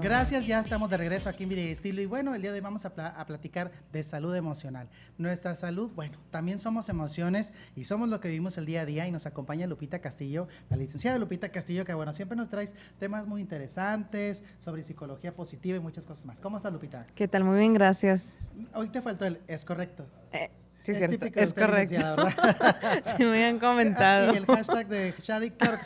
Gracias, ya estamos de regreso aquí en Vida y Estilo. Y bueno, el día de hoy vamos a, platicar de salud emocional. Nuestra salud, bueno, también somos emociones y somos lo que vivimos el día a día. Y nos acompaña Lupita Castillo, la licenciada Lupita Castillo, que bueno, siempre nos traes temas muy interesantes sobre psicología positiva y muchas cosas más. ¿Cómo estás, Lupita? ¿Qué tal? Muy bien, gracias. Hoy te faltó el es correcto. Eh, Sí, es, cierto. es correcto. si me han comentado. Y el hashtag de Shadi, claro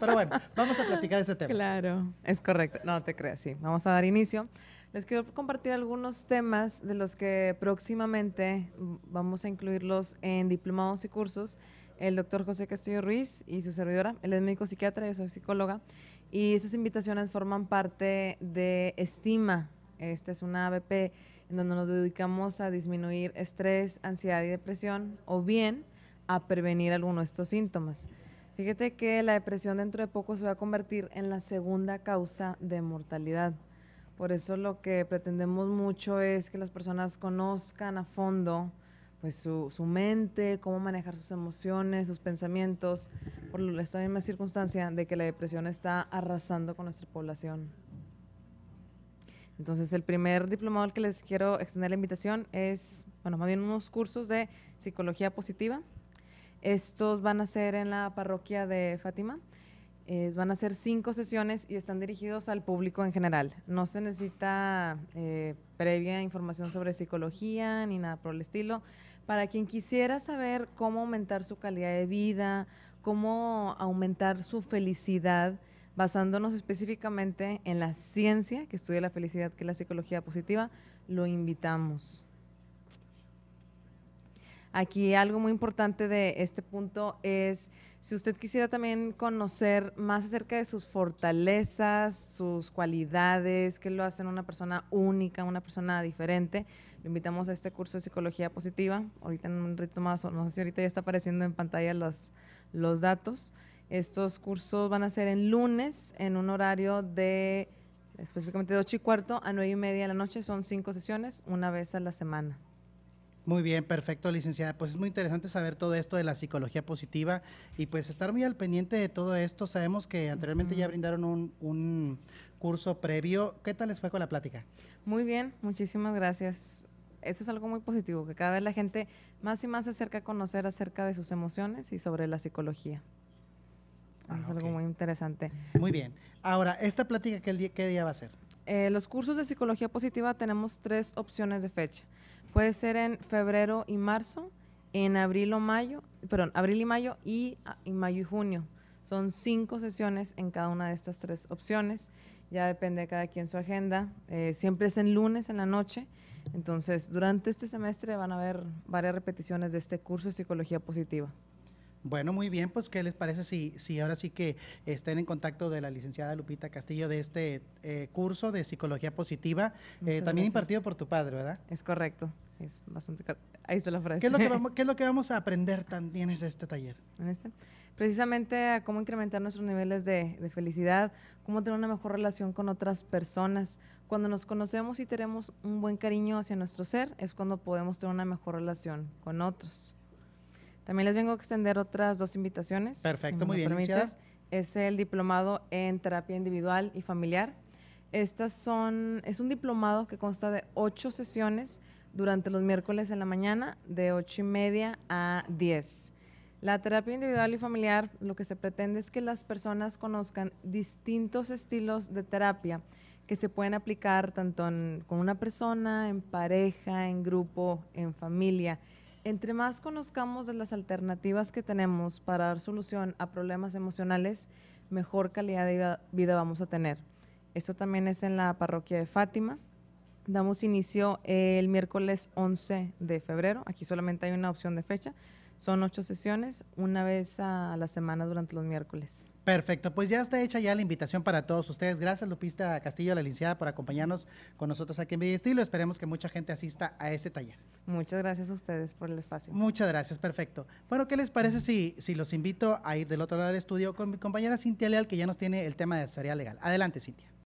Pero bueno, vamos a platicar ese tema. Claro, es correcto. No te creas, sí. Vamos a dar inicio. Les quiero compartir algunos temas de los que próximamente vamos a incluirlos en diplomados y cursos. El doctor José Castillo Ruiz y su servidora, él es médico psiquiatra, y soy psicóloga, y esas invitaciones forman parte de Estima. Esta es una ABP donde nos dedicamos a disminuir estrés, ansiedad y depresión, o bien a prevenir alguno de estos síntomas. Fíjate que la depresión dentro de poco se va a convertir en la segunda causa de mortalidad. Por eso lo que pretendemos mucho es que las personas conozcan a fondo pues su, su mente, cómo manejar sus emociones, sus pensamientos, por esta misma circunstancia de que la depresión está arrasando con nuestra población. Entonces, el primer diplomado al que les quiero extender la invitación es, bueno, más bien unos cursos de psicología positiva. Estos van a ser en la parroquia de Fátima. van a ser cinco sesiones y están dirigidos al público en general. No se necesita eh, previa información sobre psicología ni nada por el estilo. Para quien quisiera saber cómo aumentar su calidad de vida, cómo aumentar su felicidad, basándonos específicamente en la ciencia que estudia la felicidad, que es la psicología positiva, lo invitamos. Aquí algo muy importante de este punto es, si usted quisiera también conocer más acerca de sus fortalezas, sus cualidades, qué lo hacen una persona única, una persona diferente, lo invitamos a este curso de psicología positiva. Ahorita en un ritmo más, no sé si ahorita ya está apareciendo en pantalla los datos. Estos cursos van a ser en lunes en un horario de específicamente de 8 y cuarto a 9 y media de la noche. Son cinco sesiones, una vez a la semana. Muy bien, perfecto, licenciada. Pues es muy interesante saber todo esto de la psicología positiva y pues estar muy al pendiente de todo esto. Sabemos que anteriormente ya brindaron un, un, curso previo. ¿Qué tal les fue con la plática? Muy bien, muchísimas gracias. Eso es algo muy positivo, que cada vez la gente más y más se acerca a conocer acerca de sus emociones y sobre la psicología. Ah, es algo muy interesante. Muy bien. Ahora, ¿esta plática qué día, qué día va a ser? Eh, los cursos de psicología positiva tenemos tres opciones de fecha. Puede ser en febrero y marzo, en abril o mayo, perdón, abril y mayo y, ah, mayo y junio. Son cinco sesiones en cada una de estas tres opciones. Ya depende de cada quien su agenda. Eh, siempre es en lunes en la noche. Entonces, durante este semestre van a haber varias repeticiones de este curso de psicología positiva. Bueno, muy bien, pues ¿qué les parece si, si ahora sí que estén en contacto de la licenciada Lupita Castillo de este eh, curso de psicología positiva, eh, también impartido por tu padre, ¿verdad? Es correcto, es bastante... Ahí está la frase. ¿Qué es lo que vamos, qué es lo que vamos a aprender también en este taller? Este. Precisamente a cómo incrementar nuestros niveles de felicidad, cómo tener una mejor relación con otras personas. Cuando nos conocemos y tenemos un buen cariño hacia nuestro ser, es cuando podemos tener una mejor relación con otros. También les vengo a extender otras dos invitaciones. Perfecto, muy bien. es el diplomado en terapia individual y familiar. son, es un diplomado que consta de ocho sesiones durante los miércoles en la mañana, de ocho y media a diez. La terapia individual y familiar lo que se pretende es que las personas conozcan distintos estilos de terapia que se pueden aplicar tanto con una persona, en pareja, en grupo, en familia entre más conozcamos de las alternativas que tenemos para dar solución a problemas emocionales, mejor calidad de vida vamos a tener. Esto también es en la parroquia de Fátima. Damos inicio el miércoles 11 de febrero. Aquí solamente hay una opción de fecha. Son ocho sesiones, una vez a la semana durante los miércoles. Perfecto, pues ya está hecha ya la invitación para todos ustedes. Gracias Lupista Castillo, la licenciada, por acompañarnos con nosotros aquí en y Estilo. Esperemos que mucha gente asista a este taller. Muchas gracias a ustedes por el espacio. Muchas gracias, perfecto. Bueno, ¿qué les parece si, si los invito a ir del otro lado del estudio con mi compañera Cintia Leal, que ya nos tiene el tema de asesoría legal? Adelante, Cintia.